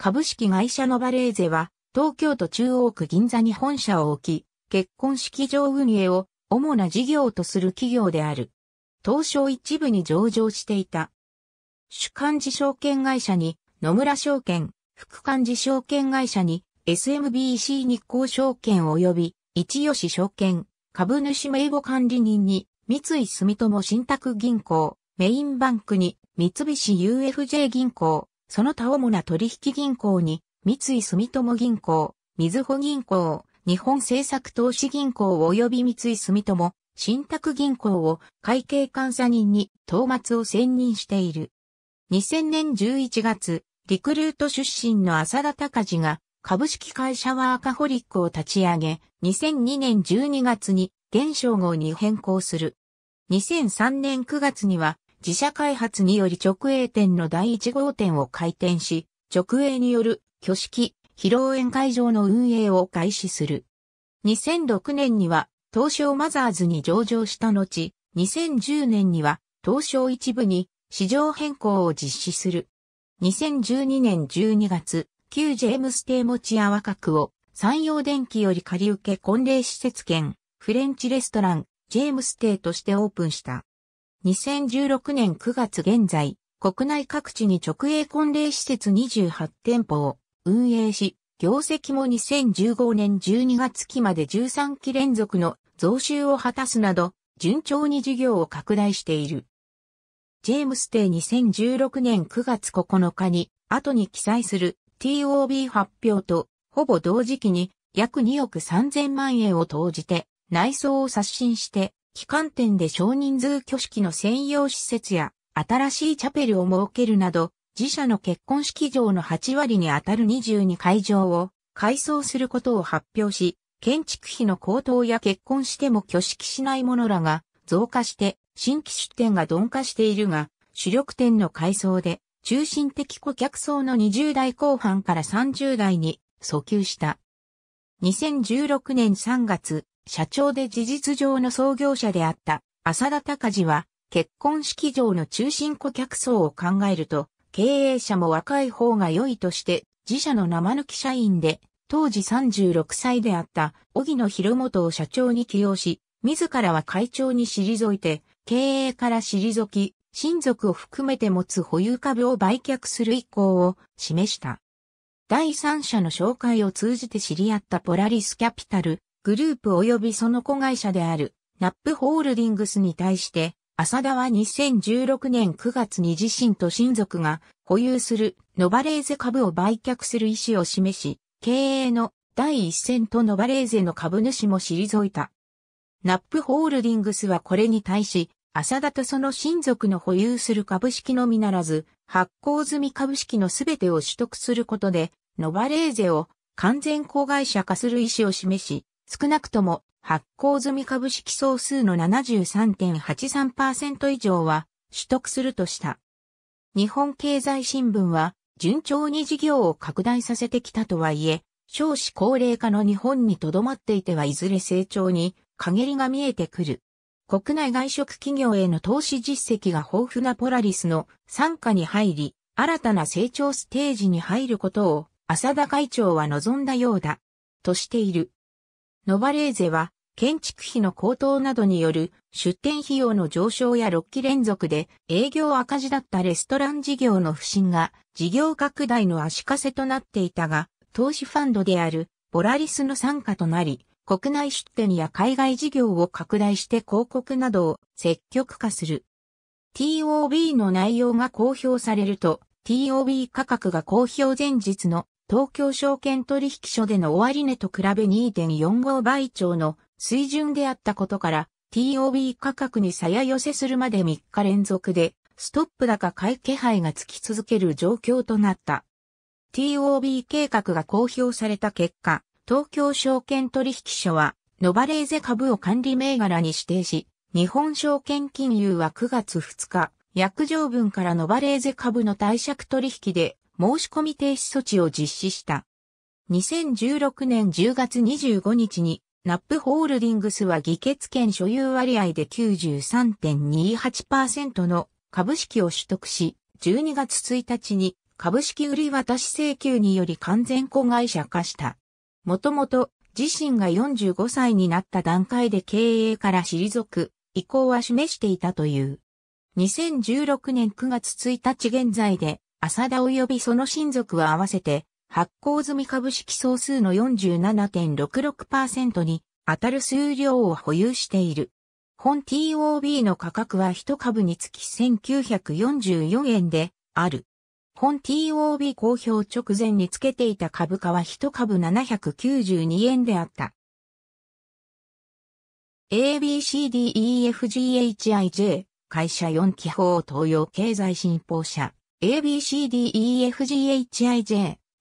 株式会社ノバレーゼは、東京都中央区銀座に本社を置き、結婚式場運営を主な事業とする企業である。東証一部に上場していた。主幹事証券会社に野村証券、副幹事証券会社に SMBC 日興証券及び一吉証券、株主名簿管理人に三井住友信託銀行、メインバンクに三菱 UFJ 銀行、その他主な取引銀行に、三井住友銀行、水穂銀行、日本政策投資銀行及び三井住友、信託銀行を会計監査人に当末を選任している。2000年11月、リクルート出身の浅田隆治が株式会社ワーカホリックを立ち上げ、2002年12月に現象号に変更する。2003年9月には自社開発により直営店の第1号店を開店し、直営による挙式、披露宴会場の運営を開始する。2006年には東証マザーズに上場した後、2010年には東証一部に市場変更を実施する。2012年12月、旧ジェームステイ持ち屋若くを山陽電機より借り受け婚礼施設兼フレンチレストラン、ジェームステイとしてオープンした。2016年9月現在、国内各地に直営婚礼施設28店舗を運営し、業績も2015年12月期まで13期連続の増収を果たすなど、順調に事業を拡大している。ジェームステイ2016年9月9日に、後に記載する TOB 発表と、ほぼ同時期に約2億3000万円を投じて、内装を刷新して、機関店で少人数挙式の専用施設や新しいチャペルを設けるなど、自社の結婚式場の8割に当たる22会場を改装することを発表し、建築費の高騰や結婚しても挙式しない者らが増加して新規出店が鈍化しているが、主力店の改装で中心的顧客層の20代後半から30代に訴求した。2016年3月、社長で事実上の創業者であった浅田隆治は、結婚式場の中心顧客層を考えると、経営者も若い方が良いとして、自社の生抜き社員で、当時36歳であった荻野博元を社長に起用し、自らは会長に退いて、経営から退き、親族を含めて持つ保有株を売却する意向を示した。第三者の紹介を通じて知り合ったポラリスキャピタル、グループ及びその子会社である、ナップホールディングスに対して、浅田は2016年9月に自身と親族が保有するノバレーゼ株を売却する意思を示し、経営の第一線とノバレーゼの株主も退いた。ナップホールディングスはこれに対し、浅田とその親族の保有する株式のみならず、発行済み株式のすべてを取得することで、ノバレーゼを完全子会社化する意思を示し、少なくとも発行済み株式総数の73.83%以上は取得するとした。日本経済新聞は順調に事業を拡大させてきたとはいえ、少子高齢化の日本にとどまっていてはいずれ成長に陰りが見えてくる。国内外食企業への投資実績が豊富なポラリスの参加に入り、新たな成長ステージに入ることを、浅田会長は望んだようだ。としている。ノバレーゼは、建築費の高騰などによる出店費用の上昇や6期連続で営業赤字だったレストラン事業の不振が事業拡大の足かせとなっていたが、投資ファンドであるボラリスの参加となり、国内出店や海外事業を拡大して広告などを積極化する。TOB の内容が公表されると、TOB 価格が公表前日の東京証券取引所での終値と比べ2.45倍超の水準であったことから、TOB 価格に鞘寄せするまで3日連続で、ストップ高買い気配がつき続ける状況となった。TOB 計画が公表された結果、東京証券取引所は、ノバレーゼ株を管理銘柄に指定し、日本証券金融は9月2日、約定分からノバレーゼ株の貸借取引で申し込み停止措置を実施した。2016年10月25日に、ナップホールディングスは議決権所有割合で93.28%の株式を取得し、12月1日に株式売り渡し請求により完全子会社化した。もともと自身が45歳になった段階で経営から退く意向は示していたという。2016年9月1日現在で浅田及びその親族は合わせて、発行済み株式総数の47.66%に当たる数量を保有している。本 TOB の価格は1株につき1944円である。本 TOB 公表直前につけていた株価は1株792円であった。ABCDEFGHIJ 会社4基法東洋経済新報社 ABCDEFGHIJ、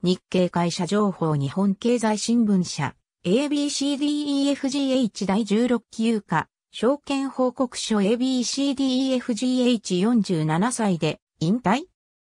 日経会社情報日本経済新聞社、ABCDEFGH 第16期有価、証券報告書 ABCDEFGH47 歳で引退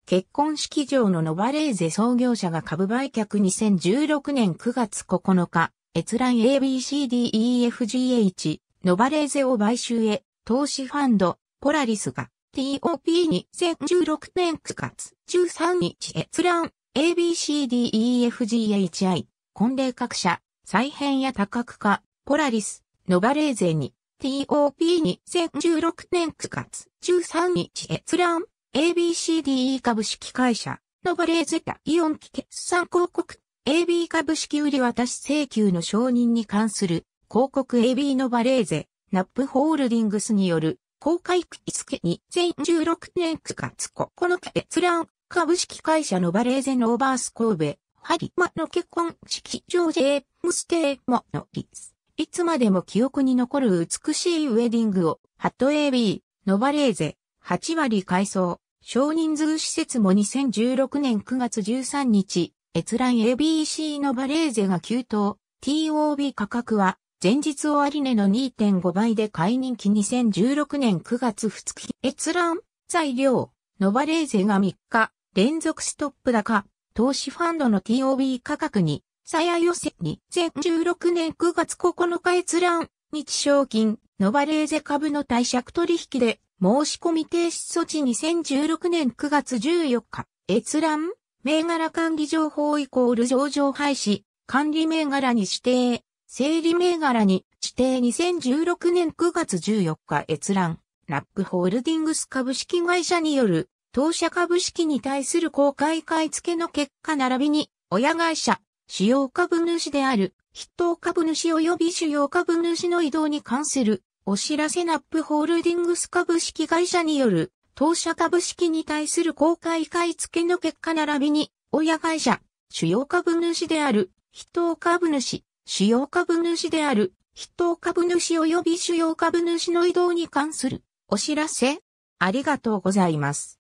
結婚式場のノバレーゼ創業者が株売却2016年9月9日、閲覧 ABCDEFGH、ノバレーゼを買収へ、投資ファンド、ポラリスが、TOP に2016年9月13日閲覧 ABCDEFGHI 婚礼各社再編や多角化ポラリスノバレーゼに TOP に2016年9月13日閲覧 ABCDE 株式会社ノバレーゼタイオン期決算広告 AB 株式売り渡し請求の承認に関する広告 AB ノバレーゼナップホールディングスによる公開区付け2016年9月9日閲覧株式会社のバレーゼノーバース神戸、ハリマの結婚式場 J ムステーモのリス。いつまでも記憶に残る美しいウェディングを、ハット AB、ノバレーゼ、8割改装、少人数施設も2016年9月13日、閲覧 ABC のバレーゼが急騰、TOB 価格は前日終値の2.5倍で解任期2016年9月2日閲覧材料ノバレーゼが3日連続ストップ高投資ファンドの TOB 価格にさや寄せ2016年9月9日閲覧日賞金ノバレーゼ株の対借取引で申し込み停止措置2016年9月14日閲覧銘柄管理情報イコール上場廃止管理銘柄に指定整理銘柄に指定2016年9月14日閲覧、ラップホールディングス株式会社による当社株式に対する公開買い付けの結果並びに親会社、主要株主である筆頭株主及び主要株主の移動に関するお知らせナップホールディングス株式会社による当社株式に対する公開買い付けの結果並びに親会社、主要株主である筆頭株主主要株主である筆頭株主及び主要株主の移動に関するお知らせありがとうございます。